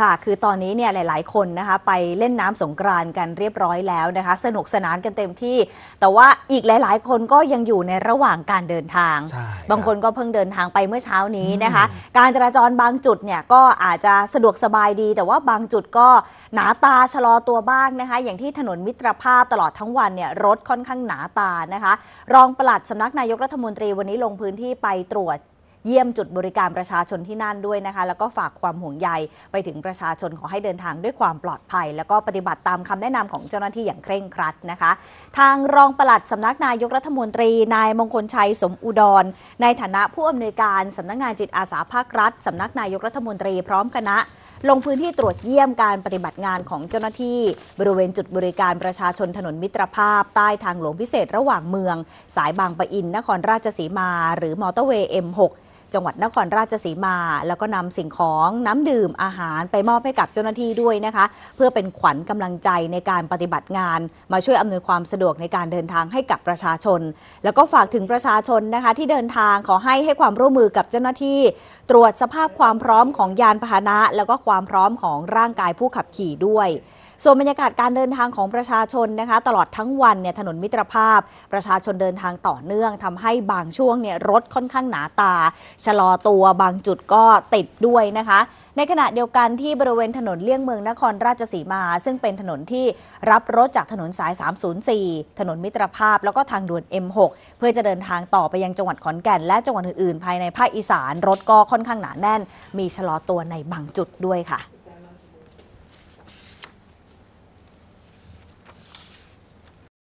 ค่ะ คือตอนนี้เนี่ยหลายๆ คนนะคะไปเล่นน้ำสงกรานกันเรียบร้อยแล้วนะคะสนุกสนานกันเต็มที่ แต่ว่าอีกหลายๆ คนก็ยังอยู่ในระหว่างการเดินทางใช่บางคนก็เพิ่งเดินทางไปเมื่อเช้านี้นะคะ การจราจรบางจุดเนี่ยก็อาจจะสะดวกสบายดี แต่ว่าบางจุดก็หนาตาชะลอตัวบ้างนะคะ อย่างที่ถนนมิตรภาพตลอดทั้งวันเนี่ยรถค่อนข้างหนาตานะคะ รองปลัดสำนักนายกรัฐมนตรีวันนี้ลงพื้นที่ไปตรวจเยี่ยมจุดบริการประชาชนที่นั่นด้วยนะคะแล้วก็ฝากความห่วงใยไปถึงประชาชนขอให้เดินทางด้วยความปลอดภัย แล้วก็ปฏิบัติตามคำแนะนำของเจ้าหน้าที่อย่างเคร่งครัดนะคะทางรองปลัดสำนักนายกรัฐมนตรีนายมงคลชัยสมอุดรในฐานะผู้อำนวยการสำนักงานจิตอาสาภาครัฐ สำนักนายกรัฐมนตรีพร้อมคณะ ลงพื้นที่ตรวจเยี่ยมการปฏิบัติงานของเจ้าหน้าที่ บริเวณจุดบริการประชาชนถนนมิตรภาพ ใต้ทางหลวงพิเศษระหว่างเมือง สายบางปะอินนครราชสีมา หรือมอเตอร์เวย์ M6 จังหวัดนครราชสีมา แล้วก็นำสิ่งของน้ำดื่มอาหารไปมอบให้กับเจ้าหน้าที่ด้วยนะคะ เพื่อเป็นขวัญกำลังใจในการปฏิบัติงาน มาช่วยอำนวยความสะดวกในการเดินทางให้กับประชาชน แล้วก็ฝากถึงประชาชนนะคะ ที่เดินทางขอให้ให้ความร่วมมือกับเจ้าหน้าที่ ตรวจสภาพความพร้อมของยานพาหนะ แล้วก็ความพร้อมของร่างกายผู้ขับขี่ด้วยส่วนบรรยากาศการเดินทางของประชาชนนะคะตลอดทั้งวันเนี่ยถนนมิตรภาพ ประชาชนเดินทางต่อเนื่อง ทำให้บางช่วงเนี่ยรถค่อนข้างหนาตา ชะลอตัวบางจุดก็ติดด้วยนะคะ ในขณะเดียวกันที่บริเวณถนนเลี่ยงเมืองนครราชสีมา ซึ่งเป็นถนนที่รับรถจากถนนสาย 304 ถนนมิตรภาพแล้วก็ทางด่วน M6 เพื่อจะเดินทางต่อไปยังจังหวัดขอนแก่น และจังหวัดอื่นๆ ภายในภาคอีสาน รถก็ค่อนข้างหนาแน่น มีชะลอตัวในบางจุดด้วยค่ะ